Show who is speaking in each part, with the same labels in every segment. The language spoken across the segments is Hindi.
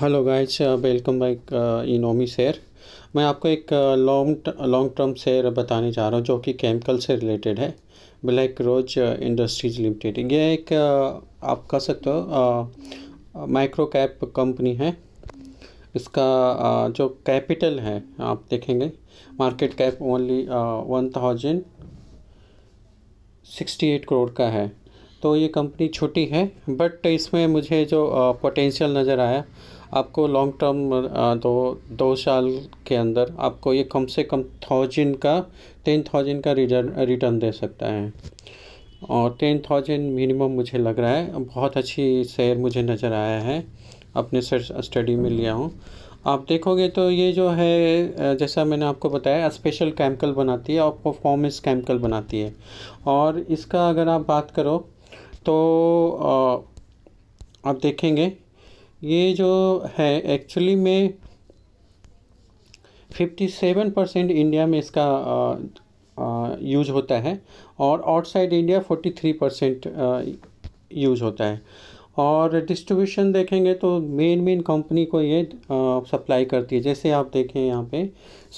Speaker 1: हेलो गाइस वेलकम बैक इनोमी शेयर मैं आपको एक लॉन्ग लॉन्ग टर्म शेयर बताने जा रहा हूँ जो कि केमिकल से रिलेटेड है ब्लैक रोज इंडस्ट्रीज लिमिटेड ये एक uh, आप कह सकते हो माइक्रो कैप कंपनी है इसका uh, जो कैपिटल है आप देखेंगे market cap only one thousand sixty eight crore का है तो ये कंपनी छोटी है बट इसमें मुझे जो पोटेंशियल uh, नज़र आया आपको लॉन्ग टर्म दो दो साल के अंदर आपको ये कम से कम थाउजेंड का टेन थाउजेंड का रिटर्न दे सकता है और टेन थाउजेंड मिनिमम मुझे लग रहा है बहुत अच्छी शेयर मुझे नज़र आया है अपने स्टडी में लिया हूँ आप देखोगे तो ये जो है जैसा मैंने आपको बताया स्पेशल केमिकल बनाती है और परफॉर्मेंस केमिकल बनाती है और इसका अगर आप बात करो तो आप देखेंगे ये जो है एक्चुअली में 57 परसेंट इंडिया में इसका यूज होता है और आउटसाइड इंडिया 43 परसेंट यूज होता है और डिस्ट्रीब्यूशन देखेंगे तो मेन मेन कंपनी को ये सप्लाई करती है जैसे आप देखें यहाँ पे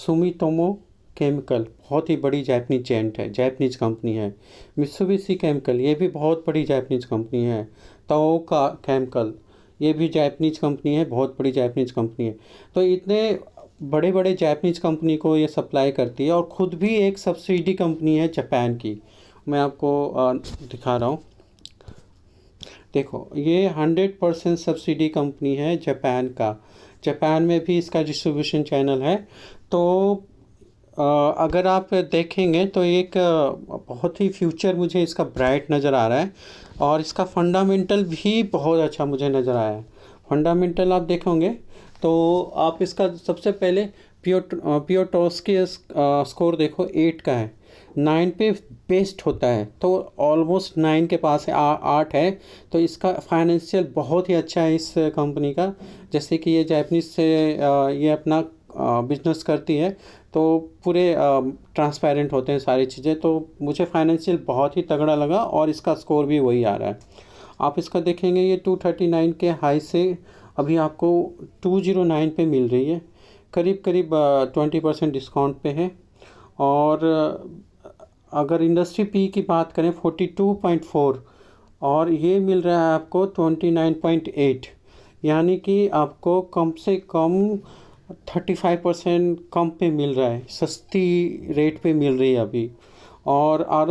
Speaker 1: सुमितोमो केमिकल बहुत ही बड़ी जैपनीज चेंट है जैपनीज कंपनी है मिसुबिसी केमिकल ये भी बहुत बड़ी जैपनीज कंपनी है ताओका केमिकल ये भी जापनीज कंपनी है बहुत बड़ी जापनीज कंपनी है तो इतने बड़े बड़े जापनीज कंपनी को ये सप्लाई करती है और ख़ुद भी एक सब्सिडी कंपनी है जापान की मैं आपको दिखा रहा हूँ देखो ये हंड्रेड परसेंट सब्सिडी कंपनी है जापान का जापान में भी इसका डिस्ट्रीब्यूशन चैनल है तो अगर आप देखेंगे तो एक बहुत ही फ्यूचर मुझे इसका ब्राइट नज़र आ रहा है और इसका फंडामेंटल भी बहुत अच्छा मुझे नज़र आया है फंडामेंटल आप देखोगे तो आप इसका सबसे पहले प्योट के स्कोर देखो एट का है नाइन पे बेस्ट होता है तो ऑलमोस्ट नाइन के पास है आठ है तो इसका फाइनेंशियल बहुत ही अच्छा है इस कंपनी का जैसे कि ये जैपनीज से ये अपना बिजनेस करती है तो पूरे ट्रांसपेरेंट होते हैं सारी चीज़ें तो मुझे फाइनेंशियल बहुत ही तगड़ा लगा और इसका स्कोर भी वही आ रहा है आप इसका देखेंगे ये 239 के हाई से अभी आपको 209 पे मिल रही है करीब करीब ट्वेंटी परसेंट डिस्काउंट पे है और अगर इंडस्ट्री पी की बात करें 42.4 और ये मिल रहा है आपको 29.8 यानी कि आपको कम से कम थर्टी फाइव परसेंट कम पे मिल रहा है सस्ती रेट पे मिल रही है अभी और आर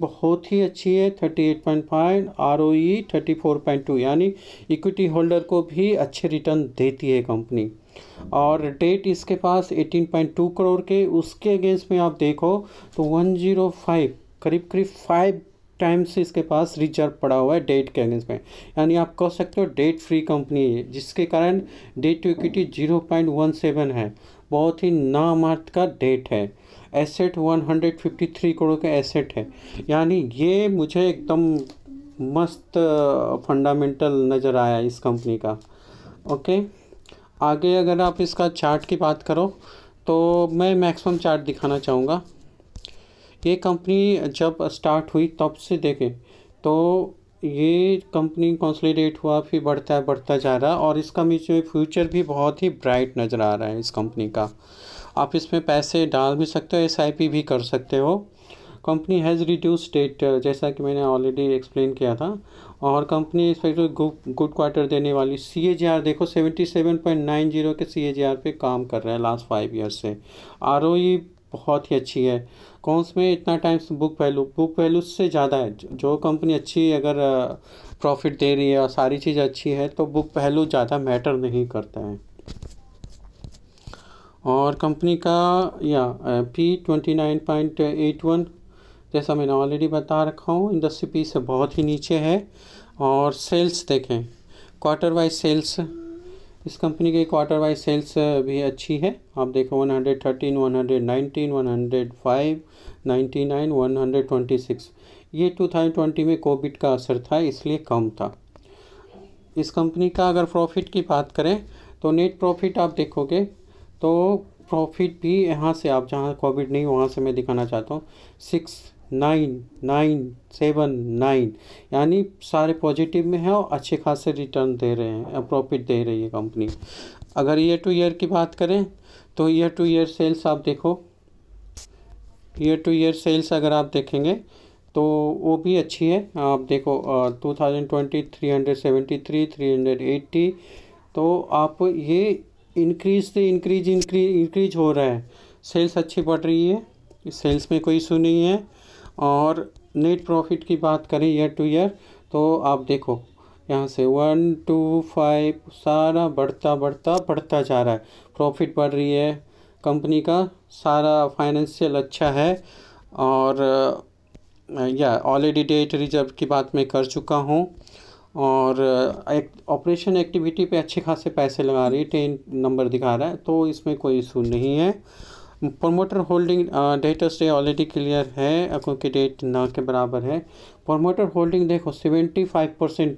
Speaker 1: बहुत ही अच्छी है thirty eight point five R O E thirty four point two यानी इक्विटी होल्डर को भी अच्छे रिटर्न देती है कंपनी और डेट इसके पास एटीन पॉइंट टू करोड़ के उसके अगेंस्ट में आप देखो तो वन जीरो फाइव करीब करीब फाइव टाइम से इसके पास रिजर्व पड़ा हुआ है डेट के अगेंस्ट में यानी आप कह सकते हो डेट फ्री कंपनी है जिसके कारण debt to equity zero point one seven है बहुत ही नामार्थ का डेट है asset one hundred fifty three crore का एसेट है यानी ये मुझे एकदम मस्त फंडामेंटल नज़र आया इस कंपनी का ओके आगे अगर आप इसका चार्ट की बात करो तो मैं मैक्सिमम चार्ट दिखाना चाहूँगा ये कंपनी जब स्टार्ट हुई तब से देखें तो ये कंपनी कंसोलिडेट हुआ फिर बढ़ता बढ़ता जा रहा और इसका बीच में फ्यूचर भी बहुत ही ब्राइट नज़र आ रहा है इस कंपनी का आप इसमें पैसे डाल भी सकते हो एस भी कर सकते हो कंपनी हैज़ रिड्यूस डेट जैसा कि मैंने ऑलरेडी एक्सप्लेन किया था और कंपनी एक्सपेक्टेड गुड क्वार्टर देने वाली सी देखो seventy seven point nine zero के सी पे काम कर रहा है लास्ट फाइव ईयर से आर बहुत ही अच्छी है से में इतना times book value book value से ज़्यादा है जो कंपनी अच्छी अगर प्रॉफिट दे रही है और सारी चीज़ अच्छी है तो बुक वैल्यू ज़्यादा मैटर नहीं करता है और कंपनी का या P twenty nine point eight one जैसा मैंने ऑलरेडी बता रखा हूँ इंडस्ट्री पी से बहुत ही नीचे है और सेल्स देखें क्वार्टर वाइज सेल्स इस कंपनी के क्वार्टर वाइज सेल्स भी अच्छी है आप देखो 113, 119, 105, 99, 126 ये 2020 में कोविड का असर था इसलिए कम था इस कंपनी का अगर प्रॉफिट की बात करें तो नेट प्रॉफिट आप देखोगे तो प्रॉफिट भी यहाँ से आप जहाँ कोविड नहीं वहाँ से मैं दिखाना चाहता हूँ six nine nine seven nine यानी सारे पॉजिटिव में है और अच्छे खासे रिटर्न दे रहे हैं प्रॉफिट दे रही है कंपनी अगर ईयर टू ईयर की बात करें तो ईयर टू ईयर सेल्स आप देखो ईयर टू ईयर सेल्स अगर आप देखेंगे तो वो भी अच्छी है आप देखो two thousand twenty three hundred seventy three three hundred eighty तो आप ये इंक्रीज से इंक्रीज इंक्रीज इंक्रीज हो रहा है सेल्स अच्छी बढ़ रही है सेल्स में कोई इशू नहीं है और नेट प्रॉफिट की बात करें ईयर टू ईयर तो आप देखो यहाँ से वन टू फाइव सारा बढ़ता बढ़ता बढ़ता जा रहा है प्रॉफिट बढ़ रही है कंपनी का सारा फाइनेंशियल अच्छा है और या ऑलरेडी डेट रिजर्व की बात मैं कर चुका हूँ और एक ऑपरेशन एक्टिविटी पे अच्छे खासे पैसे लगा रही है टेन नंबर दिखा रहा है तो इसमें कोई इशू नहीं है प्रोमोटर होल्डिंग डेट से ऑलरेडी क्लियर है uh, क्योंकि डेट ना के बराबर है प्रोमोटर होल्डिंग देखो सेवेंटी फाइव परसेंट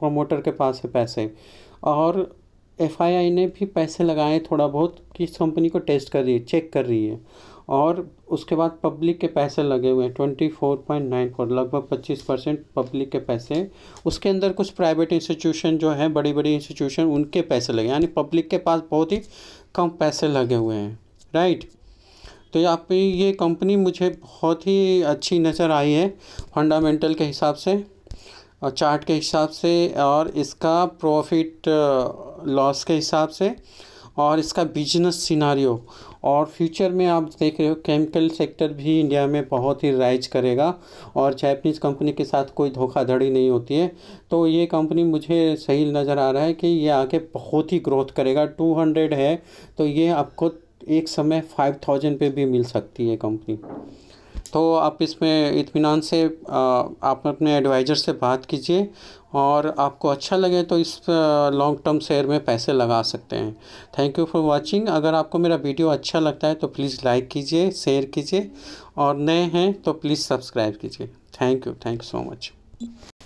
Speaker 1: प्रोमोटर के पास है पैसे और एफ ने भी पैसे लगाए थोड़ा बहुत कि इस कंपनी को टेस्ट कर रही है चेक कर रही है और उसके बाद पब्लिक के पैसे लगे हुए हैं twenty four point nine four लगभग पच्चीस परसेंट पब्लिक के पैसे उसके अंदर कुछ प्राइवेट इंस्टीट्यूशन जो हैं बड़ी बड़ी इंस्टीट्यूशन उनके पैसे लगे यानी पब्लिक के पास बहुत ही कम पैसे लगे हुए हैं राइट तो यहाँ पे ये कंपनी मुझे बहुत ही अच्छी नज़र आई है फंडामेंटल के हिसाब से और चार्ट के हिसाब से और इसका प्रॉफिट लॉस uh, के हिसाब से और इसका बिजनेस सिनारियो और फ्यूचर में आप देख रहे हो केमिकल सेक्टर भी इंडिया में बहुत ही राइज करेगा और जैपनीज़ कंपनी के साथ कोई धोखाधड़ी नहीं होती है तो ये कंपनी मुझे सही नज़र आ रहा है कि ये आगे बहुत ही ग्रोथ करेगा 200 है तो ये आपको एक समय फाइव थाउजेंड पर भी मिल सकती है कंपनी तो आप इसमें इतमान से आप अपने एडवाइज़र से बात कीजिए और आपको अच्छा लगे तो इस लॉन्ग टर्म शेयर में पैसे लगा सकते हैं थैंक यू फॉर वाचिंग अगर आपको मेरा वीडियो अच्छा लगता है तो प्लीज़ लाइक कीजिए शेयर कीजिए और नए हैं तो प्लीज़ सब्सक्राइब कीजिए thank you thank you so much